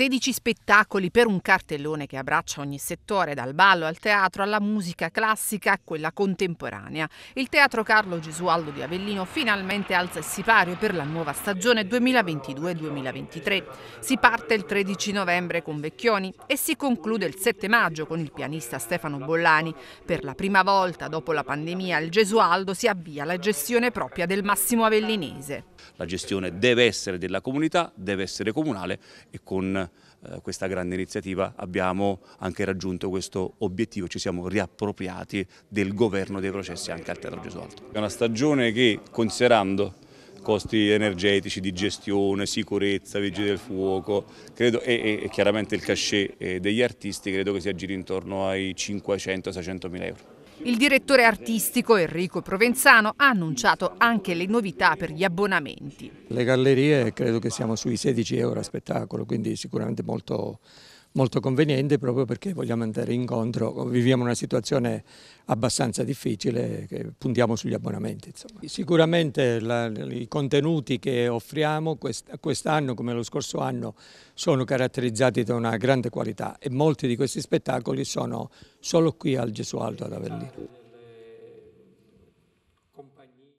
16 spettacoli per un cartellone che abbraccia ogni settore, dal ballo al teatro, alla musica classica a quella contemporanea. Il Teatro Carlo Gesualdo di Avellino finalmente alza il sipario per la nuova stagione 2022-2023. Si parte il 13 novembre con Vecchioni e si conclude il 7 maggio con il pianista Stefano Bollani. Per la prima volta dopo la pandemia il Gesualdo si avvia alla gestione propria del Massimo Avellinese. La gestione deve essere della comunità, deve essere comunale e con eh, questa grande iniziativa abbiamo anche raggiunto questo obiettivo, ci siamo riappropriati del governo dei processi anche al Teatro Gesualdo. È una stagione che considerando costi energetici, di gestione, sicurezza, vigili del fuoco credo, e, e, chiaramente il cachet eh, degli artisti credo che si aggiri intorno ai 500-600 mila euro. Il direttore artistico Enrico Provenzano ha annunciato anche le novità per gli abbonamenti. Le gallerie credo che siamo sui 16 euro a spettacolo, quindi sicuramente molto molto conveniente proprio perché vogliamo andare incontro, viviamo una situazione abbastanza difficile che puntiamo sugli abbonamenti. Insomma. Sicuramente la, i contenuti che offriamo quest'anno come lo scorso anno sono caratterizzati da una grande qualità e molti di questi spettacoli sono solo qui al Gesualdo ad Avellino.